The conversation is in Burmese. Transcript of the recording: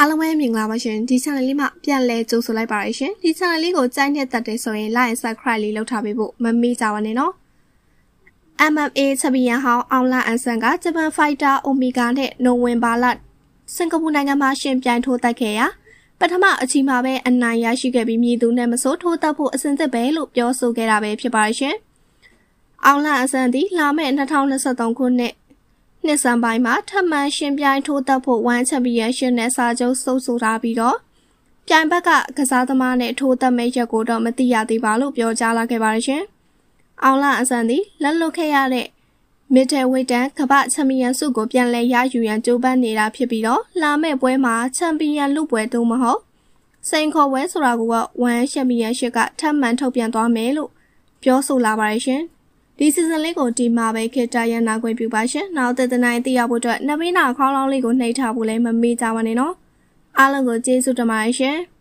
အားလုံးပဲမင်္ဂလာပါရှင်ဒီ channel လေးမှာပြန်လဲကြိုဆိုလိုက်ပါရရှင်ဒီ channel လေးကိုကြိုက်တဲ့တက်တယ်ဆိုရင် like and subscribe လေးလုပ်ထားပေးဖို့မမေ့ကြပါနဲ့နော် MMA ချန်ပီယံဟောင်းအောင်လာအန်ဆန်ကဂျပန်ဖိုက်တာ Omega နဲ့နိုဝင်ဘာလစင်ကာပူနိုင်ငံမှာရှင်ပြိုင်ထိုးတက်ခဲ့ရာပထမအချိန်မှာပဲအနိုင်ရရှိခဲ့ပြီးမြေသူနဲ့မစိုးထိုးတက်ဖို့အစဉ်သက်ပဲလို့ပြောဆိုခဲ့တာပဲဖြစ်ပါရရှင်အောင်လာအန်ဆန်သည်လာမယ့်2023ခုနှစ်နှစ်ဆန်ပိုင်းမှာထပ်မံရှင်ပြိုင်ထိုးတက်ဖို့ဝမ်ချန်ပီယံရှစ်နဲ့စာချုပ်စုပ်ဆိုထားပြီးတော့ပြိုင်ဘက်ကကစားသမားနဲ့ထိုးတက်မယ့်ရက်ကိုတော့မသိရသေးပါလို့ပြောကြားလာခဲ့ပါတယ်ရှင်။အောင်လအစံသည်လက်လွတ်ခဲ့ရတဲ့မစ်ဒယ်ဝိတ်တန်ကမ္ဘာချန်ပီယံဆုကိုပြန်လည်ရယူရန်ကြိုးပမ်းနေတာဖြစ်ပြီးတော့လာမယ့်ပွဲမှာချန်ပီယံလူပွဲသို့မဟုတ်စိန်ခေါ်ပွဲဆိုတာကဝမ်ချန်ပီယံရှစ်ကထပ်မံထုတ်ပြန်သွားမယ်လို့ပြောဆိုလာပါတယ်ရှင်။ဒီ season လေးကိုဒီမှာပဲခေတ္တရန်နာခွင့်ပြုပါရှင်။နောက်သက်သနိုင်သိရဖို့အတွက်နမင်းနာခေါင်းလောင်းလေးကိုနှိပ်ထားဖို့လည်းမမေ့ကြပါနဲ့နော်။အားလုံးကိုကျေးဇူးတင်ပါတယ်ရှင်။